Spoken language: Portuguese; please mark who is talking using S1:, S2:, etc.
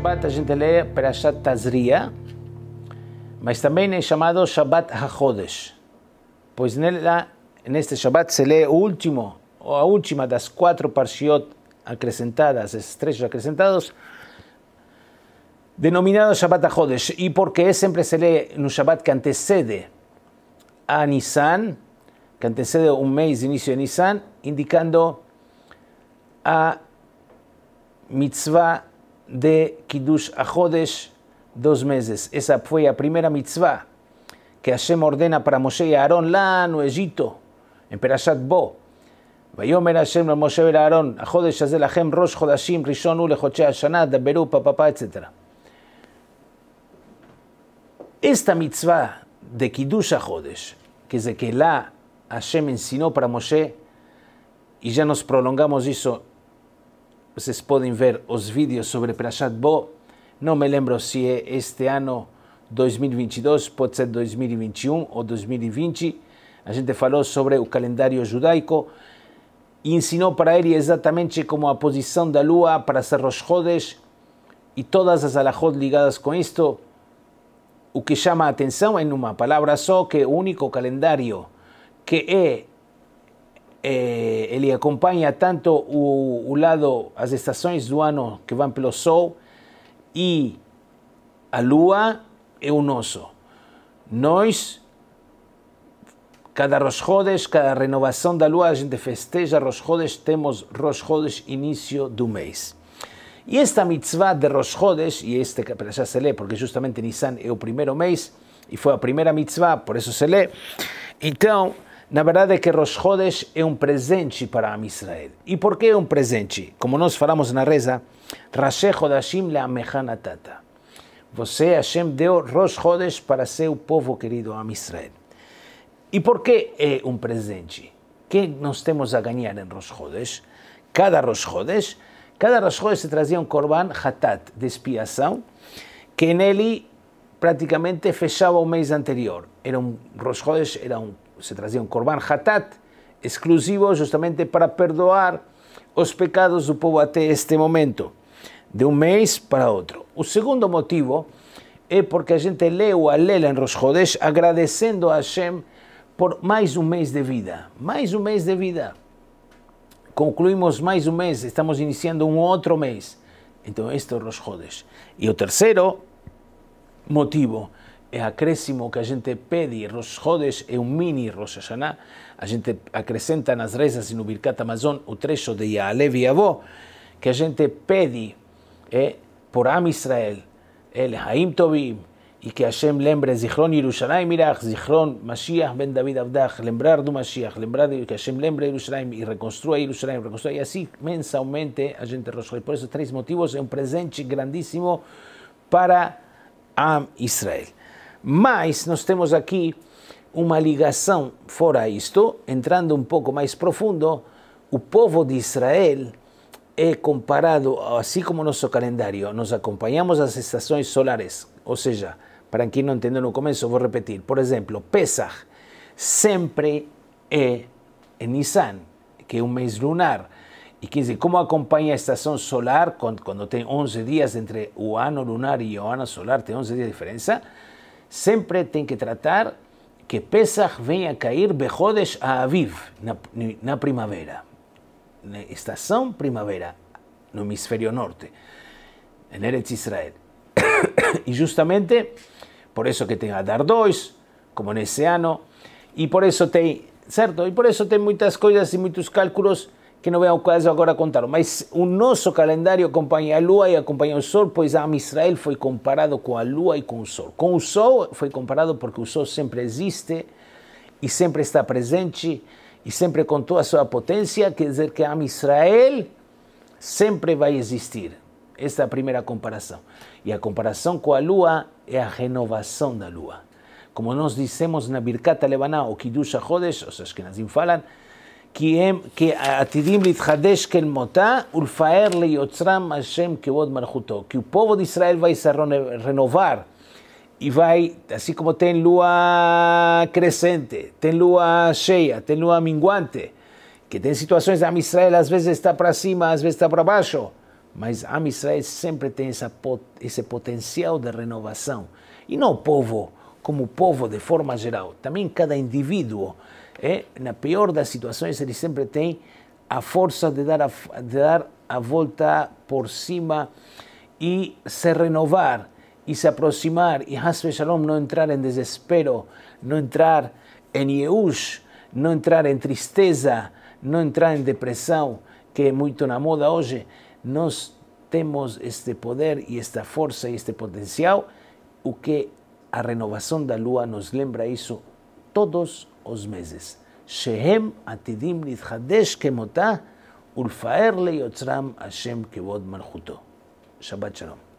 S1: Shabbat a gente lee Perashat Tazria, mas también es llamado Shabbat HaJodesh, pues en este Shabbat se lee o último, o a última las cuatro Parshiot acrescentadas, esses acrescentados, denominado Shabbat HaJodesh, y porque siempre se lee en un Shabbat que antecede a Nisan, que antecede un mes de inicio de Nisan, indicando a mitzvah de Kiddush Ajodes, dos meses. Esa fue la primera mitzvah que Hashem ordena para Moshe y Aarón, la Egipto, en Perashat Bo. ויאמר השם למשה ולאהרון, החודש הזה לכם rosh חודשים, ראשון הוא לחודשי השנה, דברו פפפה, etc. Esta mitzvah de Kiddush Jodesh, que es de que la Hashem ensinó para Moshe, y ya nos prolongamos eso vocês podem ver os vídeos sobre Prashat Bo. Não me lembro se é este ano 2022, pode ser 2021 ou 2020. A gente falou sobre o calendário judaico e ensinou para ele exatamente como a posição da lua para ser Rosh Hodesh e todas as alahot ligadas com isto. O que chama a atenção é, numa palavra só, que é o único calendário que é é, ele acompanha tanto o, o, lado, as estações do ano que vão pelo Sol e a Lua é o nosso. Nós, cada Rosh Hodesh, cada renovação da Lua, a gente festeja Rosh Hodesh, temos Rosh Hodesh início do mês. E esta mitzvah de Rosh Hodesh, e este que já se lê, porque justamente Nissan é o primeiro mês, e foi a primeira mitzvah, por isso se lê. Então, na verdade é que Rosh Hodesh é um presente para a Israel. E por que é um presente? Como nós falamos na reza, Rashi Hodashim tata. Você, Hashem, deu Rosh Hodesh para seu povo querido a Israel. E por que é um presente? que nós temos a ganhar em Rosh Hodesh? Cada Rosh Hodesh, cada Rosh Hodesh se trazia um korban hatat, de expiação, que nele praticamente fechava o mês anterior. Era um Rosh Hodesh, era um se trazia um Korban Hatat, exclusivo justamente para perdoar os pecados do povo até este momento, de um mês para outro. O segundo motivo é porque a gente lê o lela em Rosh Hodesh agradecendo a Hashem por mais um mês de vida, mais um mês de vida. Concluímos mais um mês, estamos iniciando um outro mês. Então, este é o Rosh Hodesh. E o terceiro motivo Es acréscimo que a gente pede, Rosh Chodesh é e um mini Rosh Hashanah, a gente acrescenta nas rezas en no Birkat Amazon o trecho de Yaalev y Abó, que a gente pede eh, por Am Israel, El eh, Haim Tovim, e que Hashem lembre Zichron Yerushalayim Mirach Zichron Mashiach ben David Avdach, lembrar do Mashiach, lembrar de, que Hashem lembre Yerushalayim e reconstrua Yerushalayim, reconstrua, así assim mensalmente a gente Rosh Por esos tres motivos es un presente grandísimo para Am Israel. Mas nós temos aqui uma ligação, fora isto, entrando um pouco mais profundo, o povo de Israel é comparado, assim como o nosso calendário, nós acompanhamos as estações solares, ou seja, para quem não entendeu no começo, vou repetir. Por exemplo, Pesach sempre é em Nisan, que é um mês lunar. E quer dizer, como acompanha a estação solar, quando, quando tem 11 dias entre o ano lunar e o ano solar, tem 11 dias de diferença, sempre tem que tratar que Pesach venha a cair Bejodes a Aviv, na, na primavera, na estação primavera, no hemisfério norte, em Eretz Israel. e justamente por isso que tem Adar 2, como nesse ano, e por isso tem, certo? E por isso tem muitas coisas e muitos cálculos que não é o caso agora contar, mas o nosso calendário acompanha a Lua e acompanha o Sol, pois a Israel foi comparado com a Lua e com o Sol. Com o Sol foi comparado porque o Sol sempre existe e sempre está presente e sempre com toda a sua potência, quer dizer que a Israel sempre vai existir. Esta é a primeira comparação. E a comparação com a Lua é a renovação da Lua. Como nós dissemos na Birkata Levaná, o Kiddush HaChodesh, que nasim falam, כי, הם, כי עתידים להתחדש כלמותה ולפאר ליוצרם que o povo de Israel vai ויסרון renovar e vai assim como tem lua crescente, tem lua cheia, tem lua minguante, que tem situações, a Israel às vezes está para cima, às vezes está para baixo, mas a Israel sempre tem essa, esse potencial de renovação. E não o povo como povo de forma geral, também cada indivíduo é, na pior das situações, ele sempre tem a força de dar a, de dar a volta por cima e se renovar e se aproximar e Hasbe Shalom não entrar em desespero, não entrar em Yehush, não entrar em tristeza, não entrar em depressão, que é muito na moda hoje. Nós temos este poder e esta força e este potencial, o que a renovação da lua nos lembra isso todos אוזמזס, שהם עתידים להתחדש כמותה ולפאר ליוצרם השם כבוד מלכותו. שבת שלום.